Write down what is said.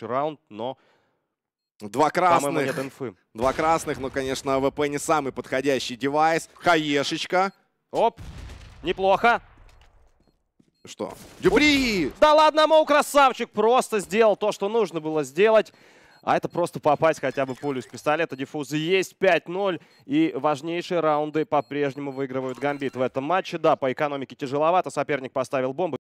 раунд, но... Два красных. Нет инфы. Два красных, но, конечно, АВП не самый подходящий девайс. Хаешечка. Оп, неплохо. Что? Дюбри! Да ладно, Моу, красавчик, просто сделал то, что нужно было сделать. А это просто попасть хотя бы пулю из пистолета. Диффузы есть 5-0. И важнейшие раунды по-прежнему выигрывают Гамбит в этом матче. Да, по экономике тяжеловато. Соперник поставил бомбу.